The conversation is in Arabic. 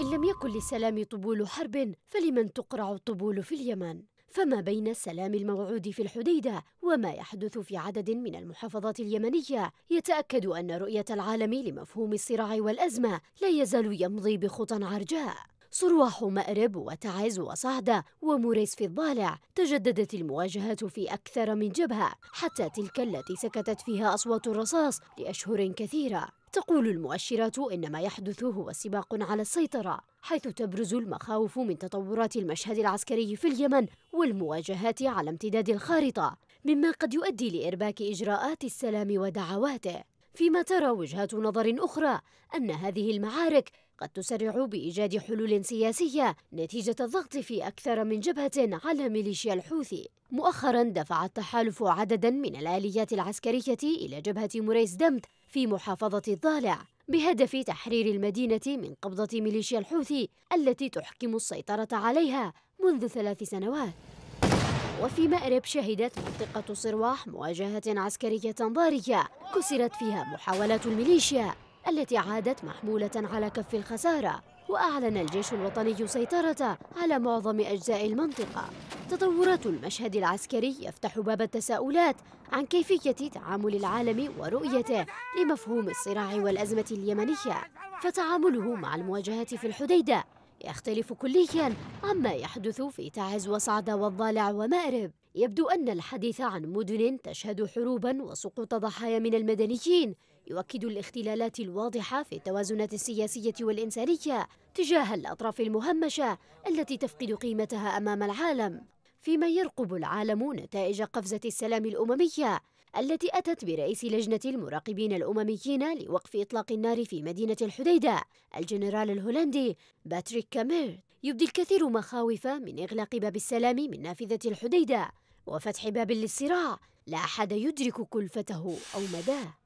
إن لم يكن للسلام طبول حرب فلمن تقرع الطبول في اليمن فما بين السلام الموعود في الحديده وما يحدث في عدد من المحافظات اليمنيه يتاكد ان رؤيه العالم لمفهوم الصراع والازمه لا يزال يمضي بخطى عرجاء صرواح مأرب وتعز وصعدة وموريس في الضالع تجددت المواجهات في أكثر من جبهة حتى تلك التي سكتت فيها أصوات الرصاص لأشهر كثيرة تقول المؤشرات إن ما يحدث هو سباق على السيطرة حيث تبرز المخاوف من تطورات المشهد العسكري في اليمن والمواجهات على امتداد الخارطة مما قد يؤدي لإرباك إجراءات السلام ودعواته فيما ترى وجهات نظر أخرى أن هذه المعارك قد تسرع بإيجاد حلول سياسية نتيجة الضغط في أكثر من جبهة على ميليشيا الحوثي مؤخرا دفع التحالف عددا من الآليات العسكرية إلى جبهة مريس دمت في محافظة الضالع بهدف تحرير المدينة من قبضة ميليشيا الحوثي التي تحكم السيطرة عليها منذ ثلاث سنوات وفي مأرب شهدت منطقة صرواح مواجهة عسكرية ضارية كسرت فيها محاولات الميليشيا التي عادت محمولة على كف الخسارة وأعلن الجيش الوطني سيطرة على معظم أجزاء المنطقة تطورات المشهد العسكري يفتح باب التساؤلات عن كيفية تعامل العالم ورؤيته لمفهوم الصراع والأزمة اليمنية فتعامله مع المواجهة في الحديدة يختلف كليا عما يحدث في تعز وصعدة والضالع ومأرب يبدو أن الحديث عن مدن تشهد حروبا وسقوط ضحايا من المدنيين يؤكد الاختلالات الواضحة في التوازنات السياسية والإنسانية تجاه الأطراف المهمشة التي تفقد قيمتها أمام العالم فيما يرقب العالم نتائج قفزة السلام الأممية التي أتت برئيس لجنة المراقبين الأمميين لوقف إطلاق النار في مدينة الحديدة الجنرال الهولندي باتريك كامير يبدي الكثير مخاوف من إغلاق باب السلام من نافذة الحديدة وفتح باب للصراع لا أحد يدرك كلفته أو مداه